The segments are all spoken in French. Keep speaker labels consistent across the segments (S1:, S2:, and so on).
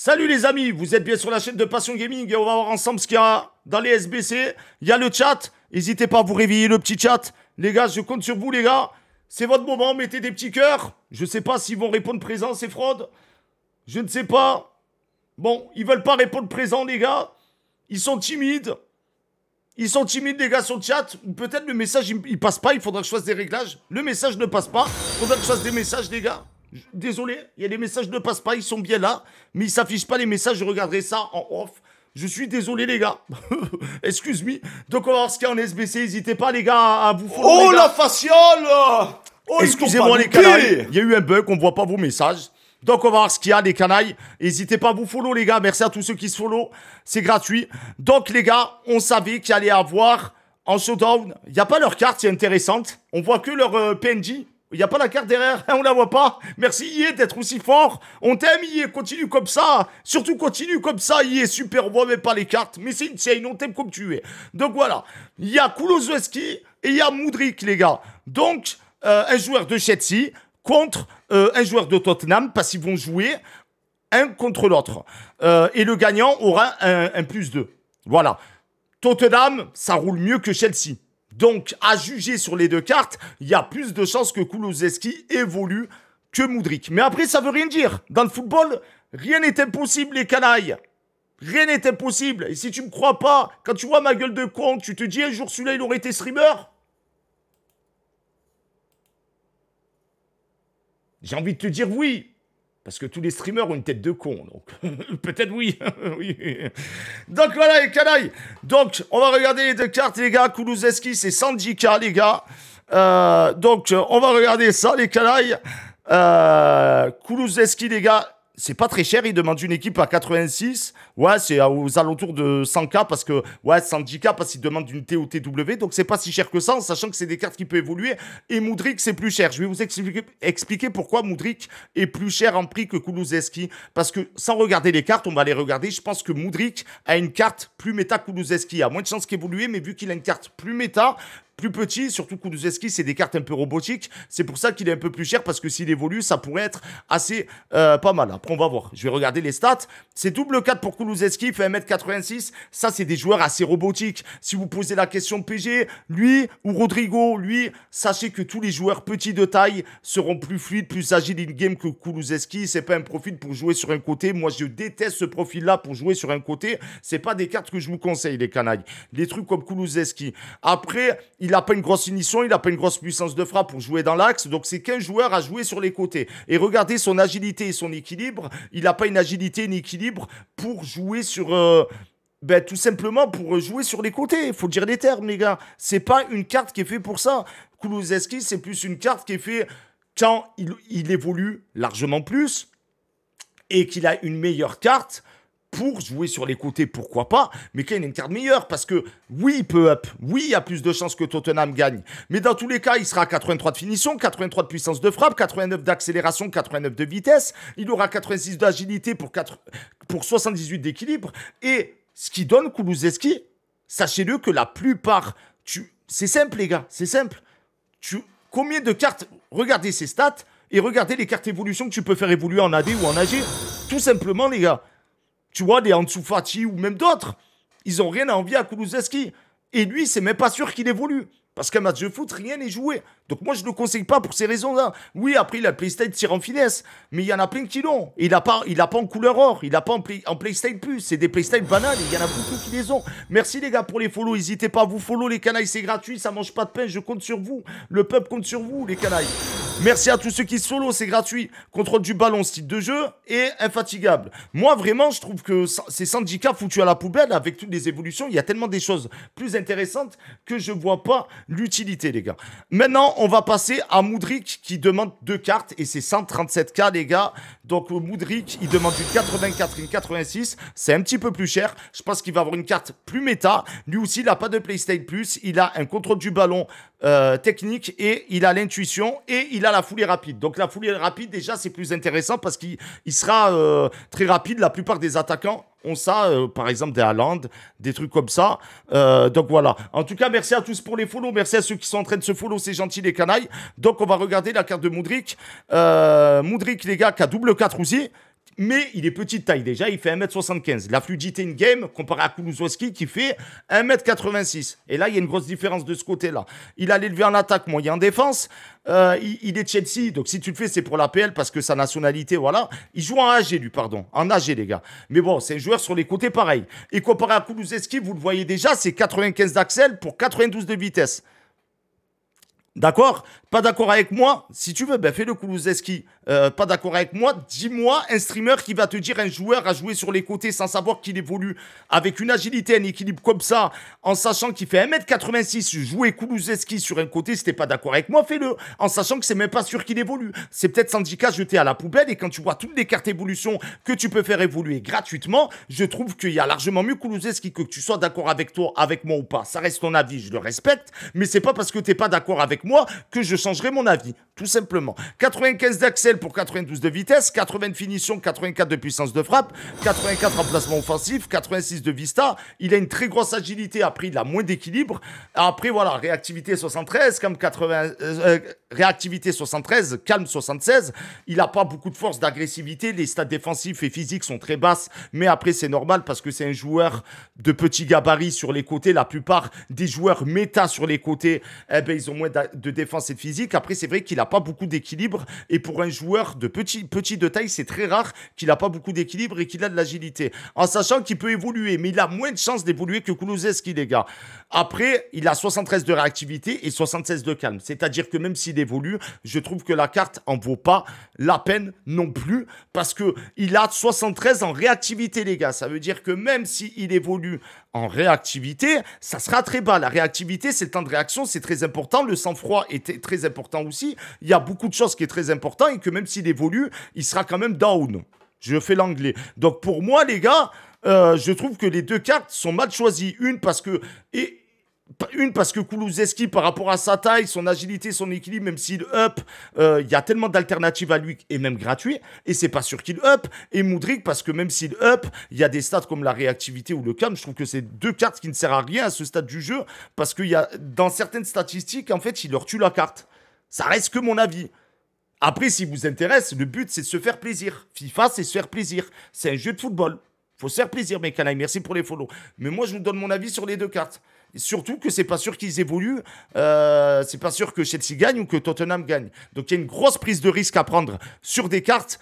S1: Salut les amis, vous êtes bien sur la chaîne de Passion Gaming et on va voir ensemble ce qu'il y a dans les SBC. Il y a le chat, n'hésitez pas à vous réveiller le petit chat. Les gars, je compte sur vous les gars. C'est votre moment, mettez des petits cœurs. Je ne sais pas s'ils vont répondre présent, c'est fraude. Je ne sais pas. Bon, ils veulent pas répondre présent les gars. Ils sont timides. Ils sont timides les gars sur le chat. Peut-être le message il, passe pas, il faudra que je fasse des réglages. Le message ne passe pas, il faudra que je fasse des messages les gars. Désolé, il y a des messages ne passe pas, ils sont bien là, mais ils s'affichent pas les messages, je regarderai ça en off. Je suis désolé les gars. Excuse moi Donc on va voir ce qu'il y a en SBC, n'hésitez pas les gars à vous Oh la faciale oh, Excusez-moi les canailles, il y a eu un bug, on voit pas vos messages. Donc on va voir ce qu'il y a les canailles. N'hésitez pas à vous follow les gars, merci à tous ceux qui se follow, c'est gratuit. Donc les gars, on savait qu'il allait avoir en showdown, il n'y a pas leur carte, c'est intéressante. On voit que leur euh, PNJ, il n'y a pas la carte derrière, hein, on la voit pas. Merci Yé d'être aussi fort. On t'aime Yé, continue comme ça. Surtout continue comme ça Yé, super, on voit même pas les cartes. Mais c'est une chaîne, on t'aime comme tu es. Donc voilà, il y a et il y a Moudrick les gars. Donc, euh, un joueur de Chelsea contre euh, un joueur de Tottenham, parce qu'ils vont jouer un contre l'autre. Euh, et le gagnant aura un, un plus 2. Voilà. Tottenham, ça roule mieux que Chelsea. Donc, à juger sur les deux cartes, il y a plus de chances que Kulusevski évolue que Moudric. Mais après, ça veut rien dire. Dans le football, rien n'est impossible, les canailles. Rien n'est impossible. Et si tu me crois pas, quand tu vois ma gueule de con, tu te dis un jour celui-là, il aurait été streamer J'ai envie de te dire oui. Parce que tous les streamers ont une tête de con, donc peut-être oui. oui. Donc voilà les canailles. Donc on va regarder les deux cartes les gars. Kuluzeski. c'est Sandika les gars. Euh, donc on va regarder ça les canailles. Euh, les gars c'est pas très cher. Il demande une équipe à 86. Ouais, c'est aux alentours de 100K parce que, ouais, 110K parce qu'il demande une TOTW, Donc, c'est pas si cher que ça, sachant que c'est des cartes qui peuvent évoluer. Et Moudric, c'est plus cher. Je vais vous expliquer, pourquoi Moudric est plus cher en prix que Kulusevski. Parce que, sans regarder les cartes, on va les regarder. Je pense que Moudric a une carte plus méta que Il a moins de chances qu'évoluer, mais vu qu'il a une carte plus méta, plus petit, surtout Kulusevski, c'est des cartes un peu robotiques. C'est pour ça qu'il est un peu plus cher, parce que s'il évolue, ça pourrait être assez euh, pas mal. Après, on va voir. Je vais regarder les stats. C'est double 4 pour Kulusevski, il fait 1m86. Ça, c'est des joueurs assez robotiques. Si vous posez la question PG, lui ou Rodrigo, lui, sachez que tous les joueurs petits de taille seront plus fluides, plus agiles in-game que Ce C'est pas un profil pour jouer sur un côté. Moi, je déteste ce profil-là pour jouer sur un côté. C'est pas des cartes que je vous conseille, les canailles. Des trucs comme Kuluzeski. Après, il il n'a pas une grosse finition, il n'a pas une grosse puissance de frappe pour jouer dans l'axe. Donc c'est qu'un joueur à jouer sur les côtés. Et regardez son agilité et son équilibre. Il n'a pas une agilité, un équilibre pour jouer sur... Euh, ben, tout simplement pour jouer sur les côtés, il faut dire les termes, les gars. C'est pas une carte qui est faite pour ça. Kulusevski, c'est plus une carte qui est faite quand il, il évolue largement plus et qu'il a une meilleure carte pour jouer sur les côtés, pourquoi pas, mais Kane a une carte meilleure parce que oui, il peut up, oui, il y a plus de chances que Tottenham gagne, mais dans tous les cas, il sera à 83 de finition, 83 de puissance de frappe, 89 d'accélération, 89 de vitesse, il aura 86 d'agilité pour, pour 78 d'équilibre, et ce qui donne Kulusevski, sachez-le que la plupart, tu... c'est simple les gars, c'est simple, tu... combien de cartes, regardez ces stats, et regardez les cartes évolution que tu peux faire évoluer en AD ou en AG, tout simplement les gars. Tu vois, des Ansu ou même d'autres. Ils ont rien à envier à Kulusevski. Et lui, c'est même pas sûr qu'il évolue. Parce qu'un match de foot, rien n'est joué. Donc moi, je ne le conseille pas pour ces raisons-là. Oui, après, la PlayStation tire en finesse, mais il y en a plein qui l'ont. Il n'a pas, il pas en couleur or, il n'a pas en, play, plus. C'est des PlayStation banales, il y en a beaucoup qui les ont. Merci les gars pour les follow. N'hésitez pas à vous follow, les canailles, c'est gratuit, ça mange pas de pain, je compte sur vous. Le peuple compte sur vous, les canailles. Merci à tous ceux qui solo, c'est gratuit. Contrôle du ballon, style de jeu et infatigable. Moi, vraiment, je trouve que c'est ces k foutu à la poubelle, avec toutes les évolutions, il y a tellement des choses plus intéressantes que je vois pas l'utilité, les gars. Maintenant, on va passer à Moudric qui demande deux cartes et c'est 137K, les gars. Donc, euh, Moudric, il demande une 84 et une 86. C'est un petit peu plus cher. Je pense qu'il va avoir une carte plus méta. Lui aussi, il n'a pas de PlayStation Plus. Il a un contrôle du ballon euh, technique et il a l'intuition et il a la foulée rapide. Donc la foulée rapide, déjà, c'est plus intéressant parce qu'il sera euh, très rapide. La plupart des attaquants ont ça, euh, par exemple des Haaland, des trucs comme ça. donc voilà. En tout cas, merci à tous pour les follow. Merci à ceux qui sont en train de se follow. C'est gentil, les canailles. Donc on va regarder la carte de Moudric. Moudric, les gars, qui a double 4 aussi mais il est petite taille déjà, il fait 1m75. La fluidité in-game, comparé à Kulusowski qui fait 1m86. Et là, il y a une grosse différence de ce côté-là. Il a l'élevé en attaque, moyen en défense. Euh, il, est est Chelsea, donc si tu le fais, c'est pour la PL parce que sa nationalité, voilà. Il joue en AG, lui, pardon. En AG, les gars. Mais bon, c'est un joueur sur les côtés pareil. Et comparé à Kulusowski, vous le voyez déjà, c'est 95 d'axel pour 92 de vitesse. D'accord Pas d'accord avec moi Si tu veux, ben fais le Kulusowski. Euh, pas d'accord avec moi, dis-moi un streamer qui va te dire un joueur à jouer sur les côtés sans savoir qu'il évolue avec une agilité, un équilibre comme ça, en sachant qu'il fait 1m86, jouer Kulusevski sur un côté, si t'es pas d'accord avec moi, fais-le, en sachant que c'est même pas sûr qu'il évolue. C'est peut-être syndicat jeté à la poubelle et quand tu vois toutes les cartes évolution que tu peux faire évoluer gratuitement, je trouve qu'il y a largement mieux Kulusevski que tu sois d'accord avec toi, avec moi ou pas. Ça reste ton avis, je le respecte, mais c'est pas parce que t'es pas d'accord avec moi que je changerai mon avis, tout simplement. 95 d'Axel pour 92 de vitesse, 80 de finition, 84 de puissance de frappe, 84 en placement offensif, 86 de vista. Il a une très grosse agilité. Après, il a moins d'équilibre. Après, voilà, réactivité 73, comme 80, euh, euh, réactivité 73, calme 76. Il n'a pas beaucoup de force d'agressivité. Les stats défensifs et physiques sont très basses. Mais après, c'est normal parce que c'est un joueur de petit gabarit sur les côtés. La plupart des joueurs méta sur les côtés, eh ben, ils ont moins de défense et de physique. Après, c'est vrai qu'il n'a pas beaucoup d'équilibre. Et pour un joueur de petit, petit de taille, c'est très rare qu'il n'a pas beaucoup d'équilibre et qu'il a de l'agilité. En sachant qu'il peut évoluer, mais il a moins de chances d'évoluer que Kulusevski, les gars. Après, il a 73 de réactivité et 76 de calme. C'est-à-dire que même s'il évolue, je trouve que la carte en vaut pas la peine non plus parce que il a 73 en réactivité, les gars. Ça veut dire que même s'il évolue en réactivité, ça sera très bas. La réactivité, c'est le temps de réaction, c'est très important. Le sang-froid était très important aussi. Il y a beaucoup de choses qui est très important et que même s'il évolue, il sera quand même down. Je fais l'anglais. Donc pour moi, les gars, euh, je trouve que les deux cartes sont mal choisies. Une parce que... Et, une parce que par rapport à sa taille, son agilité, son équilibre, même s'il up, euh, il y a tellement d'alternatives à lui, et même gratuit, et c'est pas sûr qu'il up. Et Moudric, parce que même s'il up, il y a des stats comme la réactivité ou le calme. Je trouve que c'est deux cartes qui ne servent à rien à ce stade du jeu, parce qu'il y a, dans certaines statistiques, en fait, il leur tue la carte. Ça reste que mon avis. Après, si vous intéresse, le but, c'est de se faire plaisir. FIFA, c'est se faire plaisir. C'est un jeu de football. Faut se faire plaisir, mes canailles. merci pour les follow. Mais moi, je vous donne mon avis sur les deux cartes. Surtout que c'est pas sûr qu'ils évoluent, euh, c'est pas sûr que Chelsea gagne ou que Tottenham gagne. Donc il y a une grosse prise de risque à prendre sur des cartes.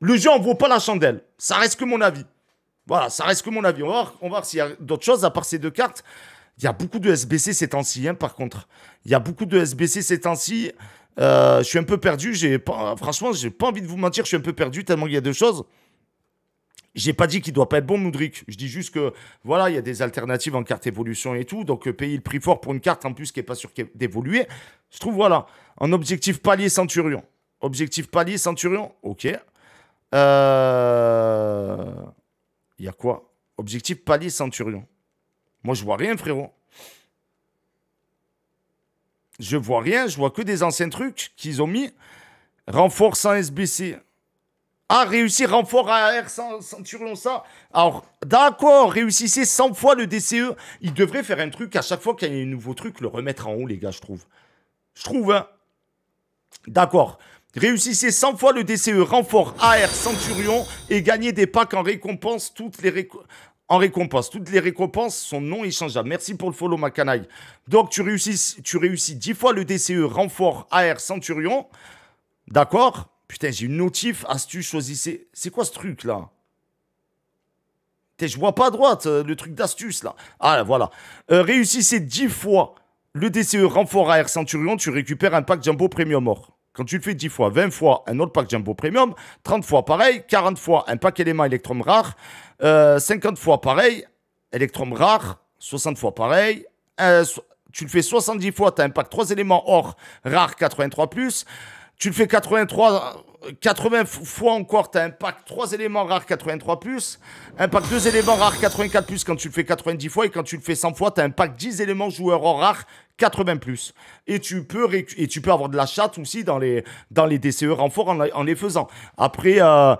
S1: Le jeu en vaut pas la chandelle. Ça reste que mon avis. Voilà, ça reste que mon avis. On va voir, s'il y a d'autres choses à part ces deux cartes. Il y a beaucoup de SBC ces temps-ci, hein, par contre. Il y a beaucoup de SBC ces temps-ci. Euh, je suis un peu perdu. J'ai pas, franchement, j'ai pas envie de vous mentir. Je suis un peu perdu tellement il y a deux choses. J'ai pas dit qu'il doit pas être bon, Moudric. Je dis juste que voilà, il y a des alternatives en carte évolution et tout. Donc euh, payer le prix fort pour une carte en plus qui est pas sûre d'évoluer. Je trouve voilà un objectif palier Centurion. Objectif palier Centurion. Ok. Euh, il y a quoi Objectif palier Centurion. Moi, je vois rien, frérot je vois rien, je vois que des anciens trucs qu'ils ont mis. Renfort sans SBC. Ah, réussir. renfort AR Centurion, ça. Alors, d'accord, réussissez 100 fois le DCE. Il devrait faire un truc à chaque fois qu'il y a un nouveau truc, le remettre en haut, les gars, je trouve. Je trouve, hein. D'accord. Réussissez 100 fois le DCE, renfort AR Centurion et gagnez des packs en récompense toutes les récompenses en récompense. Toutes les récompenses sont non échangeables. Merci pour le follow, ma canaille. Donc, tu réussis, tu réussis 10 fois le DCE renfort AR Centurion. D'accord Putain, j'ai une notif. Astuce, choisissez. C'est quoi ce truc là Putain, je vois pas à droite euh, le truc d'astuce là. Ah, voilà. Euh, réussissez 10 fois le DCE renfort AR Centurion. Tu récupères un pack Jumbo Premium Or. Quand tu le fais 10 fois, 20 fois, un autre pack Jumbo Premium, 30 fois pareil, 40 fois un pack élément Electrum rare, 50 euh, fois pareil, Electrum, rare, 60 fois pareil. Euh, tu le fais 70 fois, tu as pack 3 éléments or, rare 83 plus. Tu le fais 83, 80 fois encore, tu as pack 3 éléments rares 83 plus. Impact 2 éléments rares 84 plus quand tu le fais 90 fois. Et quand tu le fais 100 fois, tu as pack 10 éléments joueurs or rare 80 plus. Et tu peux, et tu peux avoir de la chatte aussi dans les, dans les DCE renforts en, les faisant. Après. Euh,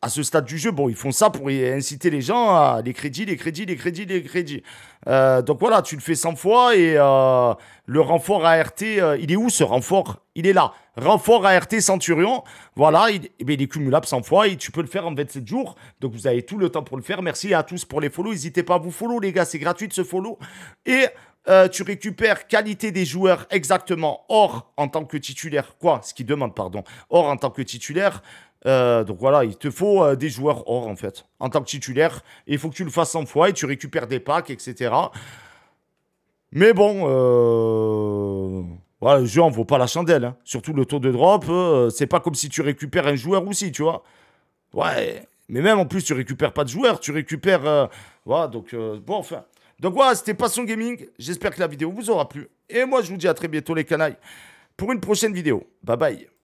S1: à ce stade du jeu, bon, ils font ça pour inciter les gens à les crédits, les crédits, les crédits, les crédits. Euh, donc voilà, tu le fais 100 fois et euh, le renfort ART, euh, il est où ce renfort Il est là. Renfort ART Centurion, voilà, il, eh ben, est cumulable 100 fois et tu peux le faire en 27 jours. Donc vous avez tout le temps pour le faire. Merci à tous pour les follow. N'hésitez pas à vous follow, les gars, c'est gratuit ce follow. Et tu récupères qualité des joueurs exactement Or, en tant que titulaire. Quoi Ce qui demande, pardon. Or, en tant que titulaire. Euh, donc voilà, il te faut euh, des joueurs or en fait. En tant que titulaire, il faut que tu le fasses 100 fois et tu récupères des packs, etc. Mais bon, euh, voilà, le jeu en vaut pas la chandelle. Hein. Surtout le taux de drop, c'est pas comme si tu récupères un joueur aussi, tu vois. Ouais, mais même en plus, tu récupères pas de joueur, tu récupères. Voilà, donc bon, enfin. Donc voilà, c'était Passion Gaming. J'espère que la vidéo vous aura plu. Et moi, je vous dis à très bientôt, les canailles, pour une prochaine vidéo. Bye bye.